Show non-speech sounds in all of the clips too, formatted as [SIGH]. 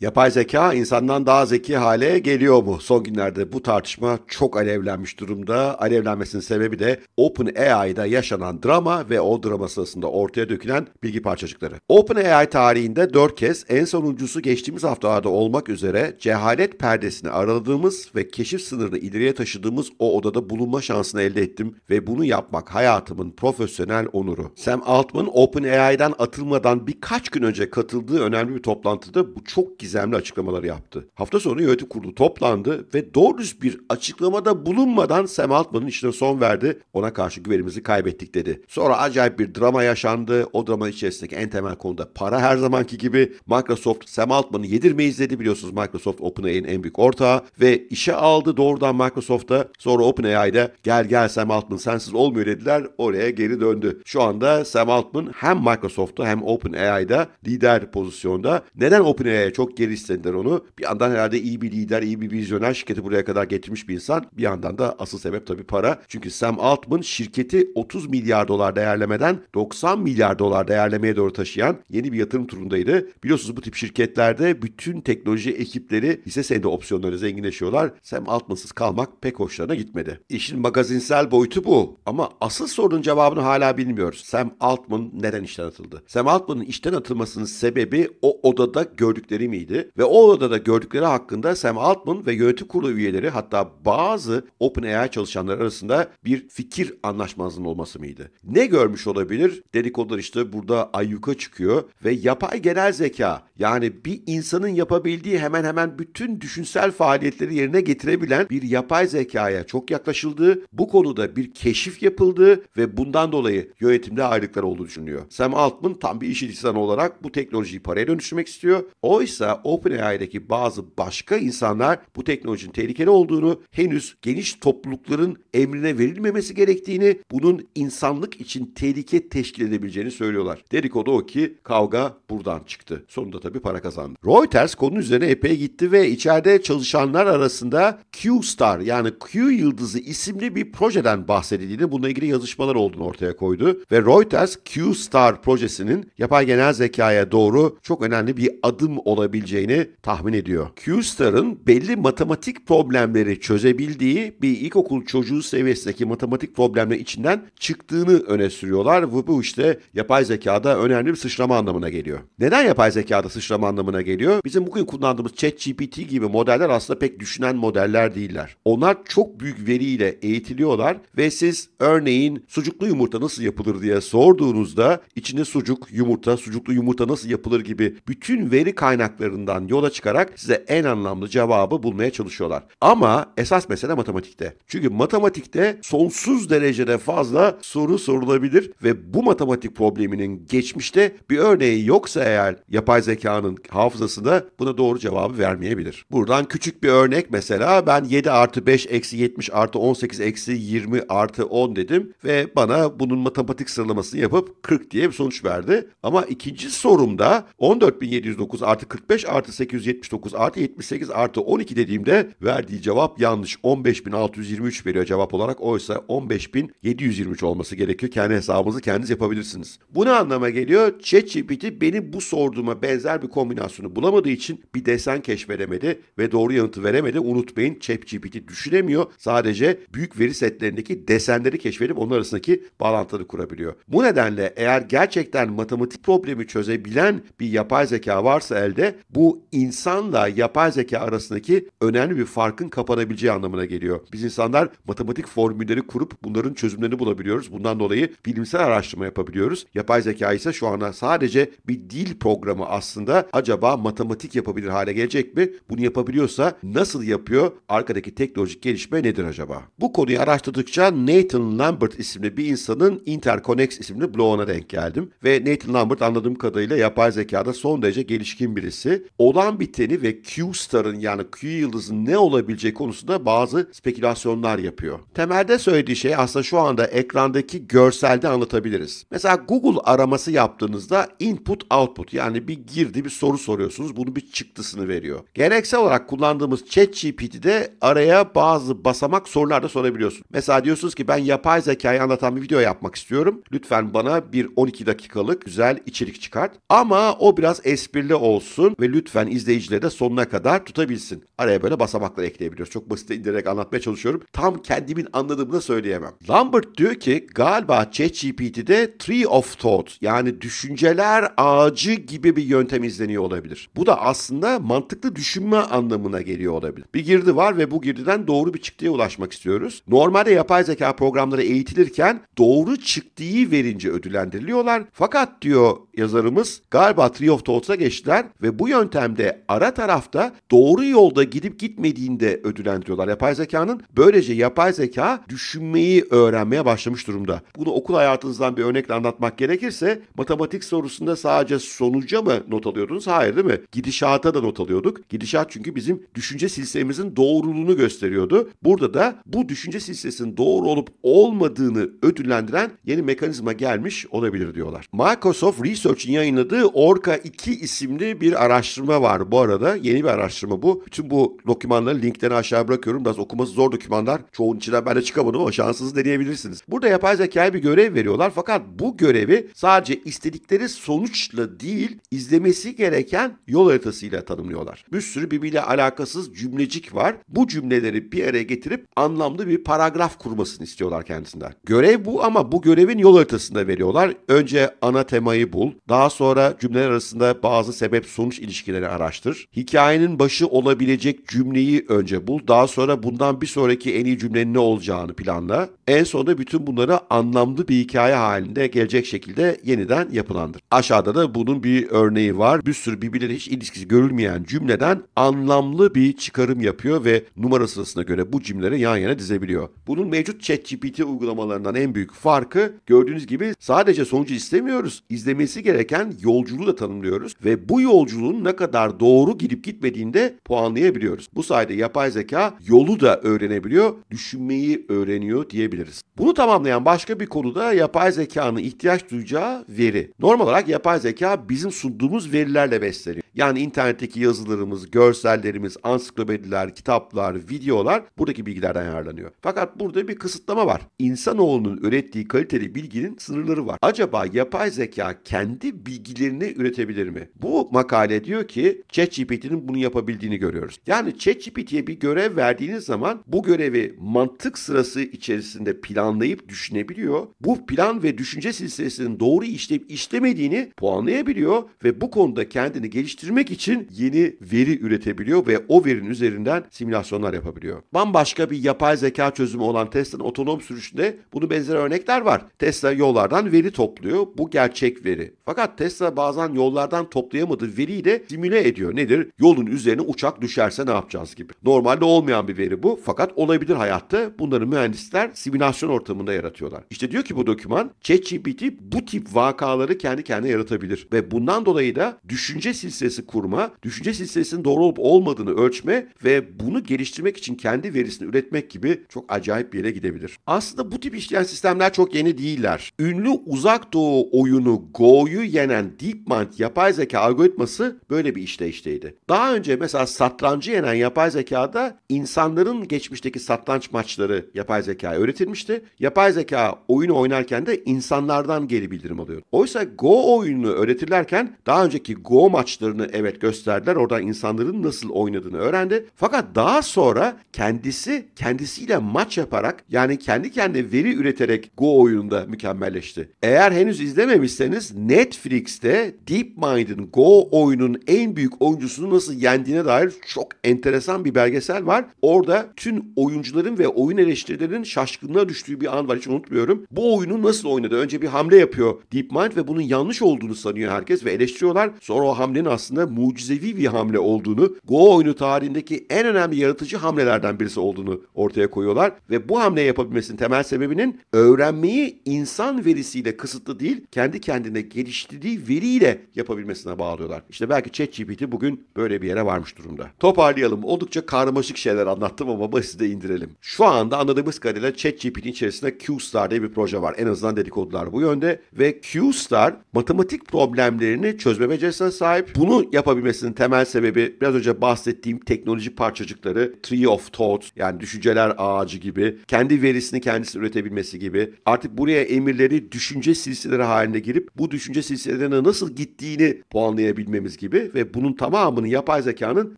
Yapay zeka insandan daha zeki hale geliyor mu? Son günlerde bu tartışma çok alevlenmiş durumda. Alevlenmesinin sebebi de OpenAI'da yaşanan drama ve o drama sırasında ortaya dökülen bilgi parçacıkları. OpenAI tarihinde 4 kez en sonuncusu geçtiğimiz haftalarda olmak üzere cehalet perdesini araladığımız ve keşif sınırını ileriye taşıdığımız o odada bulunma şansını elde ettim ve bunu yapmak hayatımın profesyonel onuru. Sam Altman OpenAI'dan atılmadan birkaç gün önce katıldığı önemli bir toplantıda bu çok gizli gizemli açıklamalar yaptı. Hafta sonu yönetim kurulu toplandı ve doğrusu bir açıklamada bulunmadan Sam Altman'ın işine son verdi. Ona karşı güvenimizi kaybettik dedi. Sonra acayip bir drama yaşandı. O drama içerisindeki en temel konuda para her zamanki gibi. Microsoft Sam Altman'ı yedirmeyiz dedi. Biliyorsunuz Microsoft OpenAI'nin en büyük ortağı ve işe aldı doğrudan Microsoft'a. Sonra OpenAI'de gel gel Sam Altman sensiz olmuyor dediler. Oraya geri döndü. Şu anda Sam Altman hem Microsoft'ta hem OpenAI'da lider pozisyonda. Neden OpenAI'ye çok geri istediler onu. Bir yandan herhalde iyi bir lider, iyi bir vizyoner şirketi buraya kadar getirmiş bir insan. Bir yandan da asıl sebep tabii para. Çünkü Sam Altman şirketi 30 milyar dolar değerlemeden 90 milyar dolar değerlemeye doğru taşıyan yeni bir yatırım turundaydı. Biliyorsunuz bu tip şirketlerde bütün teknoloji ekipleri hisse senedi opsiyonları zenginleşiyorlar. Sam Altman'sız kalmak pek hoşlarına gitmedi. İşin magazinsel boyutu bu. Ama asıl sorunun cevabını hala bilmiyoruz. Sam Altman neden işten atıldı? Sam Altman'ın işten atılmasının sebebi o odada gördükleri miydi? üyesiydi ve o odada gördükleri hakkında Sam Altman ve yönetim kurulu üyeleri hatta bazı OpenAI çalışanları arasında bir fikir anlaşmazlığının olması mıydı? Ne görmüş olabilir? Dedikodular işte burada ayyuka çıkıyor ve yapay genel zeka yani bir insanın yapabildiği hemen hemen bütün düşünsel faaliyetleri yerine getirebilen bir yapay zekaya çok yaklaşıldığı Bu konuda bir keşif yapıldı ve bundan dolayı yönetimde ayrılıklar olduğu düşünülüyor. Sam Altman tam bir iş insanı olarak bu teknolojiyi paraya dönüştürmek istiyor. Oysa da OpenAI'deki bazı başka insanlar bu teknolojinin tehlikeli olduğunu, henüz geniş toplulukların emrine verilmemesi gerektiğini, bunun insanlık için tehlike teşkil edebileceğini söylüyorlar. Dedikodu o ki kavga buradan çıktı. Sonunda tabii para kazandı. Reuters konu üzerine epey gitti ve içeride çalışanlar arasında Q-Star yani Q Yıldızı isimli bir projeden bahsedildiğini, bununla ilgili yazışmalar olduğunu ortaya koydu ve Reuters Q-Star projesinin yapay genel zekaya doğru çok önemli bir adım olabileceğini olabileceğini tahmin ediyor. Q-Star'ın belli matematik problemleri çözebildiği bir ilkokul çocuğu seviyesindeki matematik problemler içinden çıktığını öne sürüyorlar. Ve bu işte yapay zekada önemli bir sıçrama anlamına geliyor. Neden yapay zekada sıçrama anlamına geliyor? Bizim bugün kullandığımız ChatGPT gibi modeller aslında pek düşünen modeller değiller. Onlar çok büyük veriyle eğitiliyorlar ve siz örneğin sucuklu yumurta nasıl yapılır diye sorduğunuzda içinde sucuk, yumurta, sucuklu yumurta nasıl yapılır gibi bütün veri kaynakları sonuçlarından yola çıkarak size en anlamlı cevabı bulmaya çalışıyorlar. Ama esas mesele matematikte. Çünkü matematikte sonsuz derecede fazla soru sorulabilir ve bu matematik probleminin geçmişte bir örneği yoksa eğer yapay zekanın hafızasında buna doğru cevabı vermeyebilir. Buradan küçük bir örnek mesela ben 7 artı 5 eksi 70 artı 18 eksi 20 artı 10 dedim ve bana bunun matematik sıralamasını yapıp 40 diye bir sonuç verdi. Ama ikinci sorumda 14.709 artı 45 15 artı 879 artı 78 artı 12 dediğimde verdiği cevap yanlış. 15.623 veriyor cevap olarak. Oysa 15.723 olması gerekiyor. Kendi hesabınızı kendiniz yapabilirsiniz. Bu ne anlama geliyor? ChatGPT benim bu sorduğuma benzer bir kombinasyonu bulamadığı için bir desen keşfedemedi ve doğru yanıtı veremedi. Unutmayın ChatGPT düşünemiyor. Sadece büyük veri setlerindeki desenleri keşfedip onun arasındaki bağlantıları kurabiliyor. Bu nedenle eğer gerçekten matematik problemi çözebilen bir yapay zeka varsa elde bu insanla yapay zeka arasındaki önemli bir farkın kapanabileceği anlamına geliyor. Biz insanlar matematik formülleri kurup bunların çözümlerini bulabiliyoruz. Bundan dolayı bilimsel araştırma yapabiliyoruz. Yapay zeka ise şu ana sadece bir dil programı aslında acaba matematik yapabilir hale gelecek mi? Bunu yapabiliyorsa nasıl yapıyor? Arkadaki teknolojik gelişme nedir acaba? Bu konuyu araştırdıkça Nathan Lambert isimli bir insanın Interconnect isimli bloguna denk geldim. Ve Nathan Lambert anladığım kadarıyla yapay zekada son derece gelişkin birisi olan biteni ve Q-Star'ın yani Q yıldızın ne olabileceği konusunda bazı spekülasyonlar yapıyor. Temelde söylediği şey aslında şu anda ekrandaki görselde anlatabiliriz. Mesela Google araması yaptığınızda input output yani bir girdi bir soru soruyorsunuz bunun bir çıktısını veriyor. Gereksel olarak kullandığımız ChatGPT'de araya bazı basamak sorular da sorabiliyorsun. Mesela diyorsunuz ki ben yapay zekayı anlatan bir video yapmak istiyorum. Lütfen bana bir 12 dakikalık güzel içerik çıkart. Ama o biraz esprili olsun ve lütfen izleyicileri de sonuna kadar tutabilsin. Araya böyle basamaklar ekleyebiliyoruz. Çok basit indirerek anlatmaya çalışıyorum. Tam kendimin anladığımı da söyleyemem. Lambert diyor ki galiba ChatGPT'de Tree of Thought yani düşünceler ağacı gibi bir yöntem izleniyor olabilir. Bu da aslında mantıklı düşünme anlamına geliyor olabilir. Bir girdi var ve bu girdiden doğru bir çıktıya ulaşmak istiyoruz. Normalde yapay zeka programları eğitilirken doğru çıktıyı verince ödüllendiriliyorlar. Fakat diyor yazarımız galiba Tree of Thought'a geçtiler ve bu yöntem yöntemde ara tarafta doğru yolda gidip gitmediğinde ödüllendiriyorlar yapay zekanın. Böylece yapay zeka düşünmeyi öğrenmeye başlamış durumda. Bunu okul hayatınızdan bir örnekle anlatmak gerekirse matematik sorusunda sadece sonuca mı not alıyordunuz? Hayır değil mi? Gidişata da not alıyorduk. Gidişat çünkü bizim düşünce silsilemizin doğruluğunu gösteriyordu. Burada da bu düşünce silsilesinin doğru olup olmadığını ödüllendiren yeni mekanizma gelmiş olabilir diyorlar. Microsoft Research'in yayınladığı Orca 2 isimli bir araştırma araştırma var bu arada. Yeni bir araştırma bu. Tüm bu dokümanları linklerini aşağı bırakıyorum. Biraz okuması zor dokümanlar. Çoğunun içinden ben de çıkamadım ama şansınızı deneyebilirsiniz. Burada yapay zekaya bir görev veriyorlar. Fakat bu görevi sadece istedikleri sonuçla değil, izlemesi gereken yol haritasıyla tanımlıyorlar. Bir sürü birbiriyle alakasız cümlecik var. Bu cümleleri bir araya getirip anlamlı bir paragraf kurmasını istiyorlar kendisinden. Görev bu ama bu görevin yol haritasında veriyorlar. Önce ana temayı bul. Daha sonra cümleler arasında bazı sebep sonuç ilişkileri ilişkilerini araştır. Hikayenin başı olabilecek cümleyi önce bul. Daha sonra bundan bir sonraki en iyi cümlenin ne olacağını planla. En sonunda bütün bunları anlamlı bir hikaye halinde gelecek şekilde yeniden yapılandır. Aşağıda da bunun bir örneği var. Bir sürü birbirleriyle hiç ilişkisi görülmeyen cümleden anlamlı bir çıkarım yapıyor ve numara sırasına göre bu cümleleri yan yana dizebiliyor. Bunun mevcut ChatGPT uygulamalarından en büyük farkı gördüğünüz gibi sadece sonucu istemiyoruz. İzlemesi gereken yolculuğu da tanımlıyoruz ve bu yolculuğun ne kadar doğru gidip gitmediğini de puanlayabiliyoruz. Bu sayede yapay zeka yolu da öğrenebiliyor, düşünmeyi öğreniyor diyebiliriz. Bunu tamamlayan başka bir konu da yapay zekanın ihtiyaç duyacağı veri. Normal olarak yapay zeka bizim sunduğumuz verilerle besleniyor. Yani internetteki yazılarımız, görsellerimiz, ansiklopediler, kitaplar, videolar buradaki bilgilerden yararlanıyor. Fakat burada bir kısıtlama var. İnsanoğlunun ürettiği kaliteli bilginin sınırları var. Acaba yapay zeka kendi bilgilerini üretebilir mi? Bu makalede diyor ki ChatGPT'nin bunu yapabildiğini görüyoruz. Yani ChatGPT'ye bir görev verdiğiniz zaman bu görevi mantık sırası içerisinde planlayıp düşünebiliyor. Bu plan ve düşünce silsilesinin doğru işleyip işlemediğini puanlayabiliyor ve bu konuda kendini geliştirmek için yeni veri üretebiliyor ve o verinin üzerinden simülasyonlar yapabiliyor. Bambaşka bir yapay zeka çözümü olan Tesla'nın otonom sürüşünde bunu benzer örnekler var. Tesla yollardan veri topluyor. Bu gerçek veri. Fakat Tesla bazen yollardan toplayamadığı veriyi de simüle ediyor. Nedir? Yolun üzerine uçak düşerse ne yapacağız gibi. Normalde olmayan bir veri bu fakat olabilir hayatta. Bunları mühendisler simülasyon ortamında yaratıyorlar. İşte diyor ki bu doküman ChatGPT bu tip vakaları kendi kendine yaratabilir ve bundan dolayı da düşünce silsilesi kurma, düşünce silsilesinin doğru olup olmadığını ölçme ve bunu geliştirmek için kendi verisini üretmek gibi çok acayip bir yere gidebilir. Aslında bu tip işleyen sistemler çok yeni değiller. Ünlü uzak doğu oyunu Go'yu yenen DeepMind yapay zeka algoritması Böyle bir işleyişteydi. Daha önce mesela satrancı yenen yapay zekada insanların geçmişteki satranç maçları yapay zekaya öğretilmişti. Yapay zeka oyunu oynarken de insanlardan geri bildirim alıyor. Oysa Go oyununu öğretirlerken daha önceki Go maçlarını evet gösterdiler. Orada insanların nasıl oynadığını öğrendi. Fakat daha sonra kendisi kendisiyle maç yaparak yani kendi kendine veri üreterek Go oyununda mükemmelleşti. Eğer henüz izlememişseniz Netflix'te DeepMind'in Go oyunun en büyük oyuncusunu nasıl yendiğine dair çok enteresan bir belgesel var. Orada tüm oyuncuların ve oyun eleştirilerinin şaşkınlığa düştüğü bir an var hiç unutmuyorum. Bu oyunu nasıl oynadı? Önce bir hamle yapıyor DeepMind ve bunun yanlış olduğunu sanıyor herkes ve eleştiriyorlar. Sonra o hamlenin aslında mucizevi bir hamle olduğunu, Go oyunu tarihindeki en önemli yaratıcı hamlelerden birisi olduğunu ortaya koyuyorlar ve bu hamleyi yapabilmesinin temel sebebinin öğrenmeyi insan verisiyle kısıtlı değil, kendi kendine geliştirdiği veriyle yapabilmesine bağlıyorlar. İşte belki çünkü ChatGPT bugün böyle bir yere varmış durumda. Toparlayalım. Oldukça karmaşık şeyler anlattım ama basite [LAUGHS] indirelim. Şu anda anladığımız kadarıyla ChatGPT'nin içerisinde QStar diye bir proje var. En azından dedikodular bu yönde ve QStar matematik problemlerini çözme becerisine sahip. Bunu yapabilmesinin temel sebebi biraz önce bahsettiğim teknoloji parçacıkları Tree of Thought yani düşünceler ağacı gibi kendi verisini kendisi üretebilmesi gibi artık buraya emirleri düşünce silsileri haline girip bu düşünce silsilerine nasıl gittiğini puanlayabilmemiz gibi gibi ve bunun tamamını yapay zekanın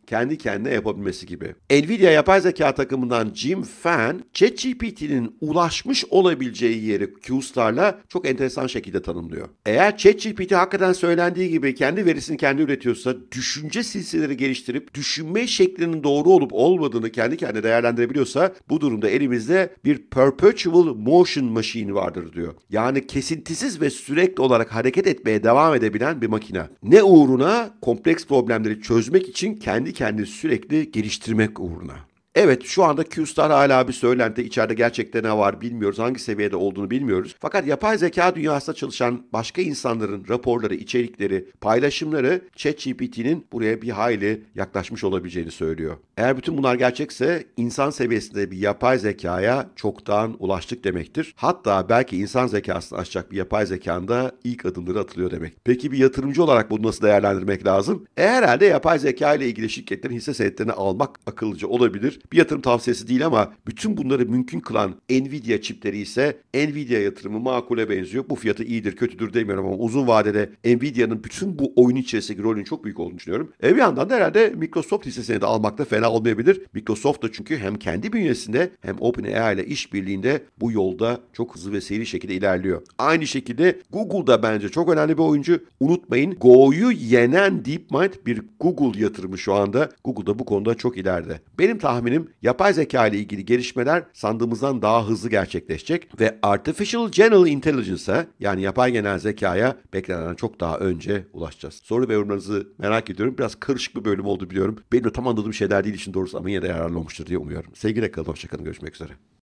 kendi kendine yapabilmesi gibi. Nvidia yapay zeka takımından Jim Fan, ChatGPT'nin ulaşmış olabileceği yeri Q-Star'la çok enteresan şekilde tanımlıyor. Eğer ChatGPT hakikaten söylendiği gibi kendi verisini kendi üretiyorsa düşünce silsileri geliştirip düşünme şeklinin doğru olup olmadığını kendi kendine değerlendirebiliyorsa bu durumda elimizde bir perpetual motion machine vardır diyor. Yani kesintisiz ve sürekli olarak hareket etmeye devam edebilen bir makine. Ne uğruna kompleks problemleri çözmek için kendi kendini sürekli geliştirmek uğruna. Evet şu anda Q-Star hala bir söylenti. içeride gerçekten ne var bilmiyoruz. Hangi seviyede olduğunu bilmiyoruz. Fakat yapay zeka dünyasında çalışan başka insanların raporları, içerikleri, paylaşımları ChatGPT'nin buraya bir hayli yaklaşmış olabileceğini söylüyor. Eğer bütün bunlar gerçekse insan seviyesinde bir yapay zekaya çoktan ulaştık demektir. Hatta belki insan zekasını aşacak bir yapay zekanda ilk adımları atılıyor demek. Peki bir yatırımcı olarak bunu nasıl değerlendirmek lazım? E herhalde yapay zeka ile ilgili şirketlerin hisse senetlerini almak akıllıca olabilir bir yatırım tavsiyesi değil ama bütün bunları mümkün kılan Nvidia çipleri ise Nvidia yatırımı makule benziyor. Bu fiyatı iyidir, kötüdür demiyorum ama uzun vadede Nvidia'nın bütün bu oyun içerisindeki rolünün çok büyük olduğunu düşünüyorum. E bir yandan da herhalde Microsoft hissesini de almakta fena olmayabilir. Microsoft da çünkü hem kendi bünyesinde hem OpenAI ile işbirliğinde bu yolda çok hızlı ve seri şekilde ilerliyor. Aynı şekilde Google da bence çok önemli bir oyuncu. Unutmayın Go'yu yenen DeepMind bir Google yatırımı şu anda. Google da bu konuda çok ileride. Benim tahminim eminim yapay zeka ile ilgili gelişmeler sandığımızdan daha hızlı gerçekleşecek ve Artificial General Intelligence'a yani yapay genel zekaya beklenenden çok daha önce ulaşacağız. Soru ve yorumlarınızı merak ediyorum. Biraz karışık bir bölüm oldu biliyorum. Benim de tam anladığım şeyler değil için doğrusu ama yine de yararlı olmuştur diye umuyorum. Sevgiyle kalın, hoşçakalın, görüşmek üzere.